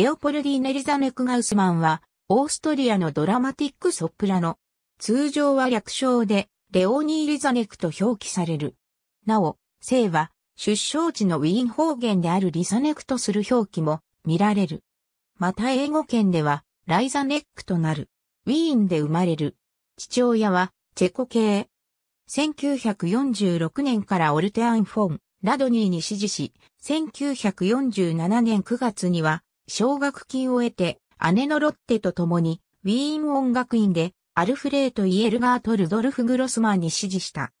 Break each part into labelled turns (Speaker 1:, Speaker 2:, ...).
Speaker 1: レオポルディネ・リザネク・ガウスマンは、オーストリアのドラマティックソプラノ。通常は略称で、レオニー・リザネクと表記される。なお、姓は、出生地のウィーン方言であるリザネクとする表記も見られる。また英語圏では、ライザネックとなる。ウィーンで生まれる。父親は、チェコ系。1946年からオルテアン・フォン、ラドニーに支持し、1947年9月には、奨学金を得て、姉のロッテと共に、ウィーン音楽院で、アルフレート・イエルガート・ルドルフ・グロスマンに指示した。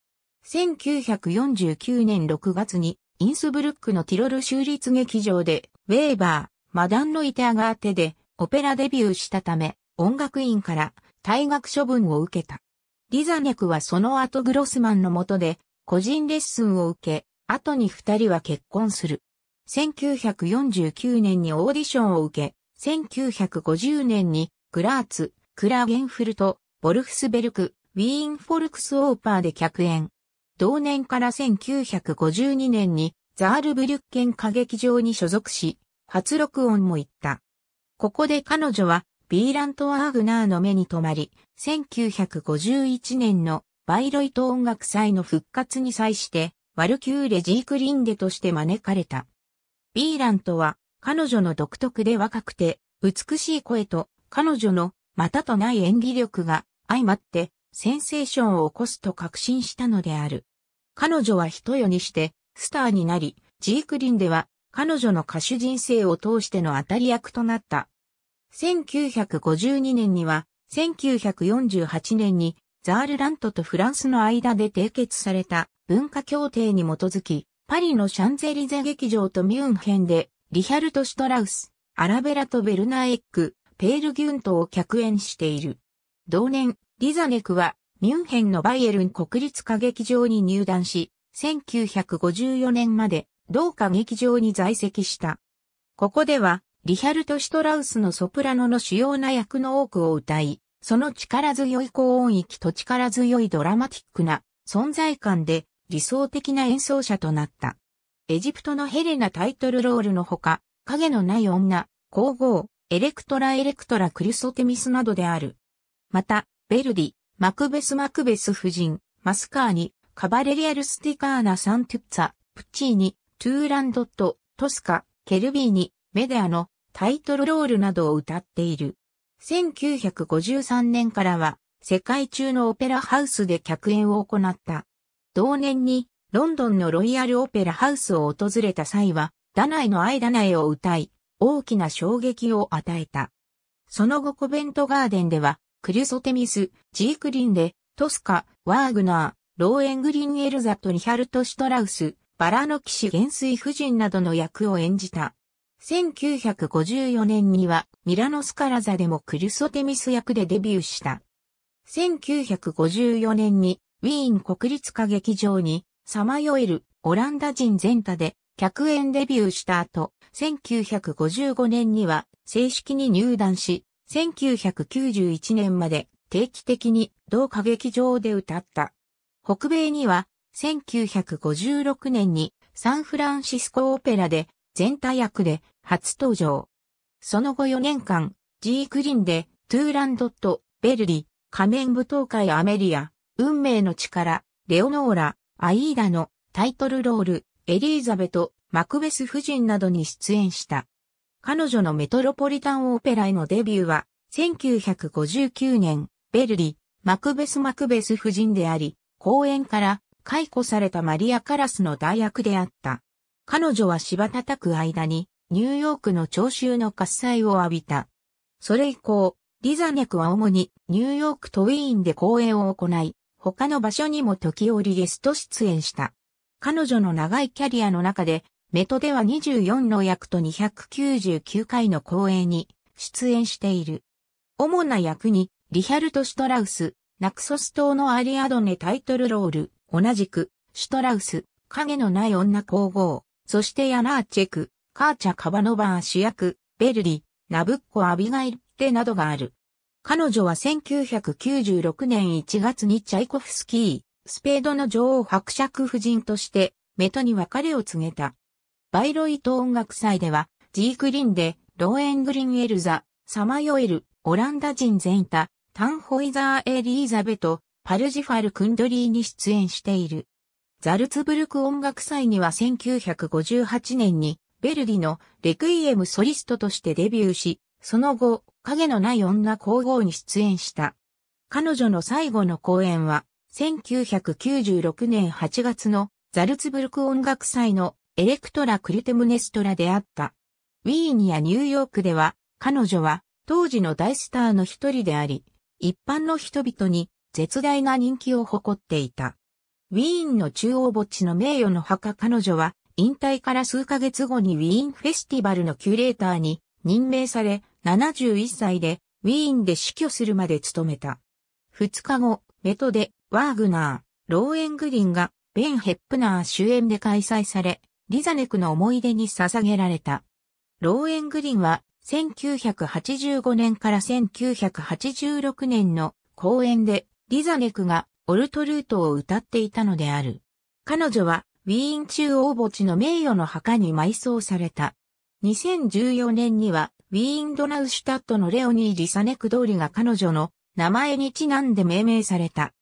Speaker 1: 1949年6月に、インスブルックのティロル州立劇場で、ウェーバー、マダンのイテアガーテで、オペラデビューしたため、音楽院から、退学処分を受けた。リザネクはその後グロスマンの下で、個人レッスンを受け、後に二人は結婚する。1949年にオーディションを受け、1950年にグラーツ、クラーゲンフルト、ボルフスベルク、ウィーンフォルクスオーパーで客演。同年から1952年にザールブリュッケン歌劇場に所属し、初録音も行った。ここで彼女はビーラント・アーグナーの目に留まり、1951年のバイロイト音楽祭の復活に際して、ワルキューレ・ジークリンデとして招かれた。ビーランとは、彼女の独特で若くて、美しい声と、彼女の、またとない演技力が、相まって、センセーションを起こすと確信したのである。彼女は一夜にして、スターになり、ジークリンでは、彼女の歌手人生を通しての当たり役となった。1952年には、1948年に、ザールラントとフランスの間で締結された文化協定に基づき、パリのシャンゼリゼ劇場とミュンヘンで、リヒャルト・シュトラウス、アラベラとベルナーエック、ペール・ギュントを客演している。同年、リザネクは、ミュンヘンのバイエルン国立歌劇場に入団し、1954年まで、同歌劇場に在籍した。ここでは、リヒャルト・シュトラウスのソプラノの主要な役の多くを歌い、その力強い高音域と力強いドラマティックな存在感で理想的な演奏者となった。エジプトのヘレナタイトルロールのほか、影のない女、皇后、エレクトラエレクトラクリソテミスなどである。また、ベルディ、マクベスマクベス夫人、マスカーニ、カバレリアルスティカーナサンテュッツァ、プッチーニ、トゥーランドット、トスカ、ケルビーニ、メデアのタイトルロールなどを歌っている。1953年からは世界中のオペラハウスで客演を行った。同年にロンドンのロイヤルオペラハウスを訪れた際は、ダナイのアイダナイを歌い、大きな衝撃を与えた。その後コベントガーデンでは、クリュソテミス、ジークリンレ、トスカ、ワーグナー、ローエングリン・エルザとリハルト・シュトラウス、バラの騎士元帥夫人などの役を演じた。1954年にはミラノスカラザでもクリュソテミス役でデビューした。1954年にウィーン国立歌劇場に、さまよえるオランダ人全多で、客演デビューした後、1955年には正式に入団し、1991年まで定期的に同歌劇場で歌った。北米には、1956年にサンフランシスコオペラで全体役で初登場。その後4年間、ジークリンでトゥーランドット、ベルリ、仮面舞踏会アメリア、運命の力、レオノーラ、アイーダのタイトルロール、エリーザベト、マクベス夫人などに出演した。彼女のメトロポリタンオペラへのデビューは、1959年、ベルリ、マクベス・マクベス夫人であり、公演から解雇されたマリア・カラスの代役であった。彼女は芝叩く間に、ニューヨークの聴衆の喝采を浴びた。それ以降、リザネクは主にニューヨークとウィーンで公演を行い、他の場所にも時折ゲスト出演した。彼女の長いキャリアの中で、メトでは24の役と299回の公演に出演している。主な役に、リヒャルト・シュトラウス、ナクソス島のアリアドネタイトルロール、同じく、シュトラウス、影のない女皇后、そしてヤナーチェク、カーチャ・カバノバー主役、ベルリ、ナブッコ・アビガイルテなどがある。彼女は1996年1月にチャイコフスキー、スペードの女王伯爵夫人として、メトに別れを告げた。バイロイト音楽祭では、ジークリンで、ローエングリンエルザ、サマヨエル、オランダ人全多、タンホイザー・エリーザベト、パルジファル・クンドリーに出演している。ザルツブルク音楽祭には1958年に、ベルディのレクイエムソリストとしてデビューし、その後、影のない女皇后に出演した。彼女の最後の公演は、1996年8月のザルツブルク音楽祭のエレクトラ・クリテムネストラであった。ウィーンやニューヨークでは、彼女は当時の大スターの一人であり、一般の人々に絶大な人気を誇っていた。ウィーンの中央墓地の名誉の墓彼女は、引退から数ヶ月後にウィーンフェスティバルのキュレーターに任命され、71歳でウィーンで死去するまで務めた。2日後、メトで、ワーグナー、ローエングリンが、ベン・ヘップナー主演で開催され、リザネクの思い出に捧げられた。ローエングリンは、1985年から1986年の公演で、リザネクがオルトルートを歌っていたのである。彼女は、ウィーン中央墓地の名誉の墓に埋葬された。2014年には、ウィーンドナウシュタットのレオニー・リサネク通りが彼女の名前にちなんで命名された。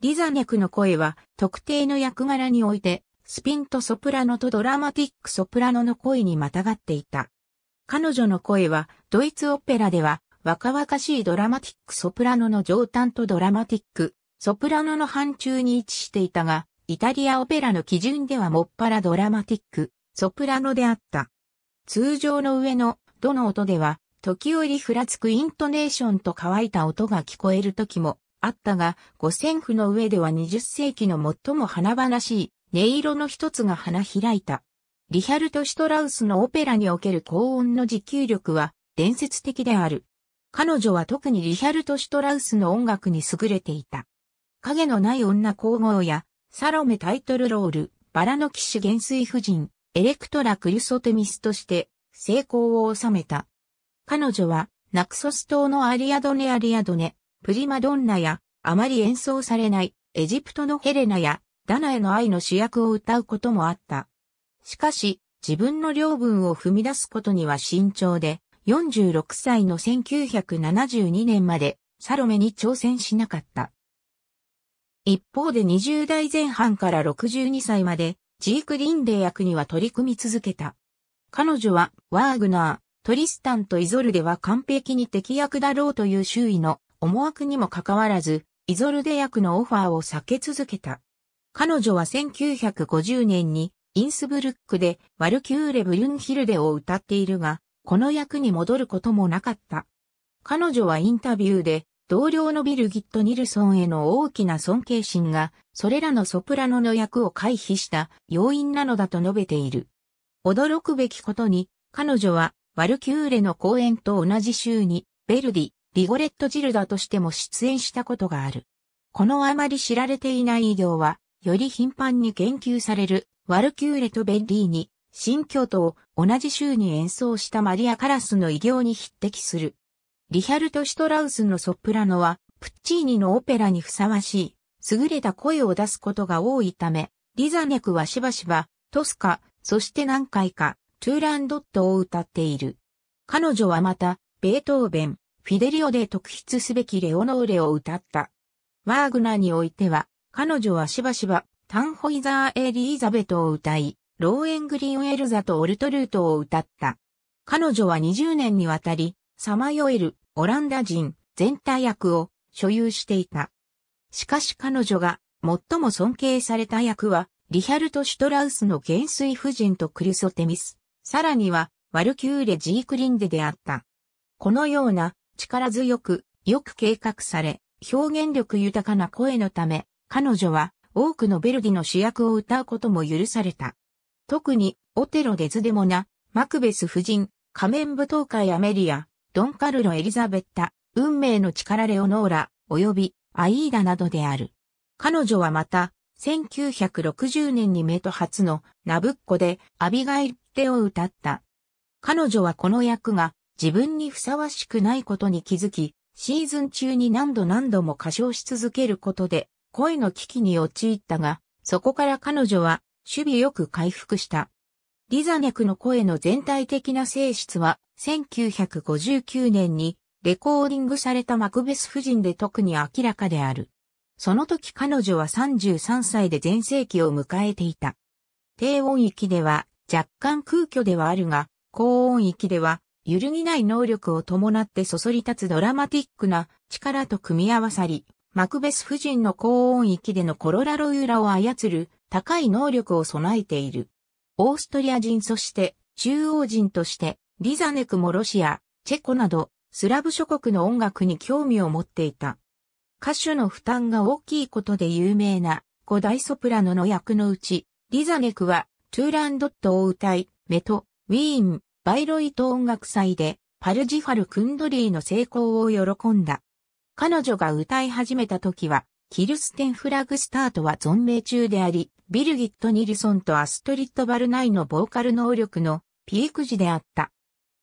Speaker 1: リザネクの声は特定の役柄においてスピンとソプラノとドラマティックソプラノの声にまたがっていた。彼女の声はドイツオペラでは若々しいドラマティックソプラノの上端とドラマティックソプラノの範疇に位置していたが、イタリアオペラの基準ではもっぱらドラマティックソプラノであった。通常の上のどの音では、時折ふらつくイントネーションと乾いた音が聞こえる時もあったが、五線譜の上では20世紀の最も華々しい音色の一つが花開いた。リヒャルト・シュトラウスのオペラにおける高音の持久力は伝説的である。彼女は特にリヒャルト・シュトラウスの音楽に優れていた。影のない女皇后や、サロメタイトルロール、バラの騎士元帥夫人、エレクトラ・クリュソテミスとして、成功を収めた。彼女は、ナクソス島のアリアドネアリアドネ、プリマドンナや、あまり演奏されないエジプトのヘレナやダナへの愛の主役を歌うこともあった。しかし、自分の領分を踏み出すことには慎重で、46歳の1972年までサロメに挑戦しなかった。一方で20代前半から62歳まで、ジーク・リンデ役には取り組み続けた。彼女は、ワーグナー、トリスタンとイゾルデは完璧に敵役だろうという周囲の思惑にもかかわらず、イゾルデ役のオファーを避け続けた。彼女は1950年にインスブルックでワルキューレ・ブリュンヒルデを歌っているが、この役に戻ることもなかった。彼女はインタビューで、同僚のビルギット・ニルソンへの大きな尊敬心が、それらのソプラノの役を回避した要因なのだと述べている。驚くべきことに、彼女は、ワルキューレの公演と同じ週に、ベルディ、リゴレット・ジルダとしても出演したことがある。このあまり知られていない偉業は、より頻繁に研究される、ワルキューレとベッリーに、新京都を同じ週に演奏したマリア・カラスの偉業に匹敵する。リヒャルト・シュトラウスのソプラノは、プッチーニのオペラにふさわしい、優れた声を出すことが多いため、リザネクはしばしば、トスカ、そして何回か、トゥーランドットを歌っている。彼女はまた、ベートーベン、フィデリオで特筆すべきレオノーレを歌った。ワーグナーにおいては、彼女はしばしば、タンホイザー・エリーザベトを歌い、ローエングリーン・エルザとオルトルートを歌った。彼女は20年にわたり、さまよえるオランダ人全体役を所有していた。しかし彼女が最も尊敬された役は、リヒャルト・シュトラウスの元帥夫人とクリソテミス、さらには、ワルキューレ・ジークリンデであった。このような、力強く、よく計画され、表現力豊かな声のため、彼女は、多くのベルディの主役を歌うことも許された。特に、オテロ・デズデモナ、マクベス夫人、仮面舞踏会アメリア、ドンカルロ・エリザベッタ、運命の力レオノーラ、及び、アイーダなどである。彼女はまた、1960年にメト初のナブッコでアビガイルテを歌った。彼女はこの役が自分にふさわしくないことに気づき、シーズン中に何度何度も歌唱し続けることで声の危機に陥ったが、そこから彼女は守備よく回復した。リザネクの声の全体的な性質は1959年にレコーディングされたマクベス夫人で特に明らかである。その時彼女は33歳で全盛期を迎えていた。低音域では若干空虚ではあるが、高音域では揺るぎない能力を伴ってそそり立つドラマティックな力と組み合わさり、マクベス夫人の高音域でのコロラロユラを操る高い能力を備えている。オーストリア人そして中央人としてリザネクもロシア、チェコなどスラブ諸国の音楽に興味を持っていた。歌手の負担が大きいことで有名な五大ソプラノの役のうち、リザネクはトゥーランドットを歌い、メト、ウィーン、バイロイト音楽祭でパルジファル・クンドリーの成功を喜んだ。彼女が歌い始めた時は、キルステン・フラグスタートは存命中であり、ビルギット・ニルソンとアストリッド・バルナイのボーカル能力のピーク時であった。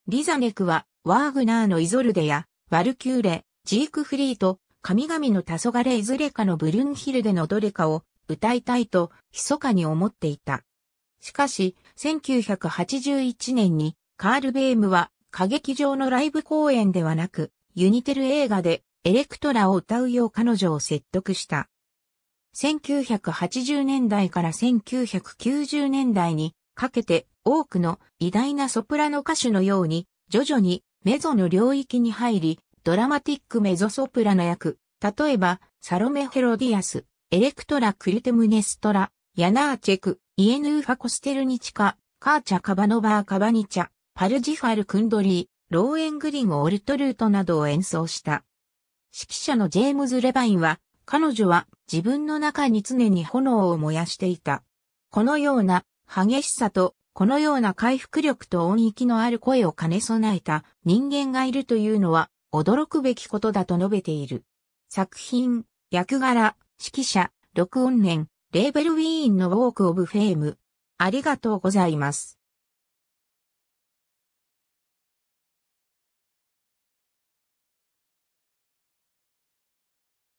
Speaker 1: リザネクは、ワーグナーのイゾルデや、ワルキューレ、ジークフリート、神々の黄昏いずれかのブルンヒルデのどれかを歌いたいと、密かに思っていた。しかし、1981年にカール・ベームは歌劇場のライブ公演ではなく、ユニテル映画でエレクトラを歌うよう彼女を説得した。1980年代から1990年代にかけて多くの偉大なソプラノ歌手のように徐々にメゾの領域に入り、ドラマティックメゾソプラノ役、例えば、サロメ・ヘロディアス、エレクトラ・クルテムネストラ、ヤナーチェク、イエヌーファ・コステルニチカ、カーチャ・カバノバー・カバニチャ、パルジファル・クンドリー、ローエングリン・オルトルートなどを演奏した。指揮者のジェームズ・レバインは、彼女は自分の中に常に炎を燃やしていた。このような激しさと、このような回復力と音域のある声を兼ね備えた人間がいるというのは驚くべきことだと述べている。作品、役柄、指揮者、録音年、レーベルウィーンのウォークオブフェーム。ありがとうございます。